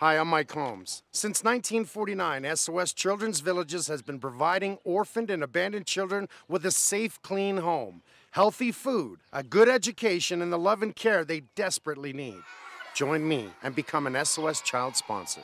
Hi, I'm Mike Holmes. Since 1949, SOS Children's Villages has been providing orphaned and abandoned children with a safe, clean home, healthy food, a good education, and the love and care they desperately need. Join me and become an SOS Child sponsor.